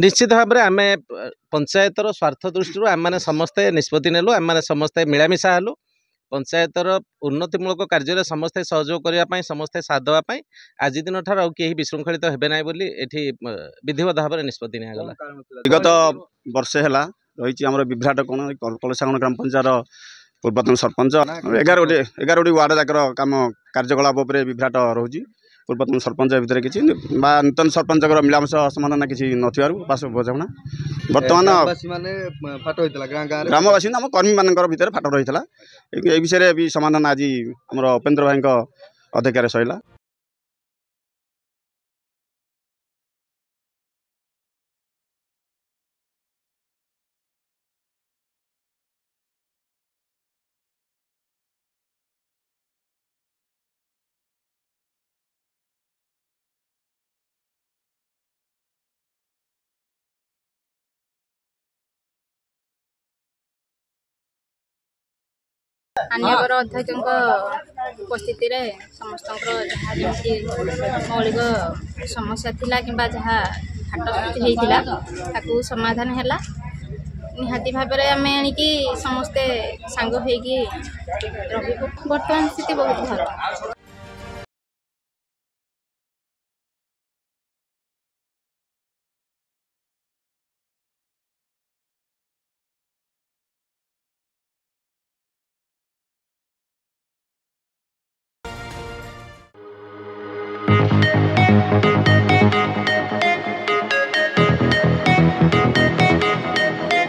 ନିଶ୍ଚିତ ଭାବରେ ଆମେ ପଞ୍ଚାୟତର ସ୍ୱାର୍ଥ ଦୃଷ୍ଟିରୁ ଆମମାନେ ସମସ୍ତେ ନିଷ୍ପତ୍ତି ନେଲୁ ଆମମାନେ ସମସ୍ତେ ମିଳାମିଶା ହେଲୁ ପଞ୍ଚାୟତର ଉନ୍ନତିମୂଳକ କାର୍ଯ୍ୟରେ ସମସ୍ତେ ସହଯୋଗ କରିବା ପାଇଁ ସମସ୍ତେ ସାଥ ଦେବା ପାଇଁ ଆଜି ଦିନଠାରୁ ଆଉ କେହି ବିଶୃଙ୍ଖଳିତ ହେବେ ନାହିଁ ବୋଲି ଏଠି ବିଧିବଦ୍ଧ ଭାବରେ ନିଷ୍ପତ୍ତି ନିଆଗଲା ବିଗତ ବର୍ଷେ ହେଲା ରହିଛି ଆମର ବିଭ୍ରାଟ କୋଣ କଳସାଗଣ ଗ୍ରାମ ପଞ୍ଚାୟତର ପୂର୍ବତନ ସରପଞ୍ଚ ଏଗାରଟି ଏଗାରଟି ୱାର୍ଡ଼ ଯାକର କାମ କାର୍ଯ୍ୟକଳାପ ଉପରେ ବିଭ୍ରାଟ ରହୁଛି पूर्वत सरपञ्चित नूत सरपञ्ची नस बुझाउँदा बर्तना ग्रामवासी आम कर्मी म भित्र फाट रहिला ए विषय समाधान आज अब उपेन्द्र भाइको अधिकार स ମାନ୍ୟବର ଅଧ୍ୟକ୍ଷଙ୍କ ଉପସ୍ଥିତିରେ ସମସ୍ତଙ୍କର ଯାହା ଯେମିତି ମୌଳିକ ସମସ୍ୟା ଥିଲା କିମ୍ବା ଯାହା ହାଟ ସୃଷ୍ଟି ହେଇଥିଲା ତାକୁ ସମାଧାନ ହେଲା ନିହାତି ଭାବରେ ଆମେ ଆଣିକି ସମସ୍ତେ ସାଙ୍ଗ ହେଇକି ରହିବୁ ବର୍ତ୍ତମାନ ସ୍ଥିତି ବହୁତ ଭଲ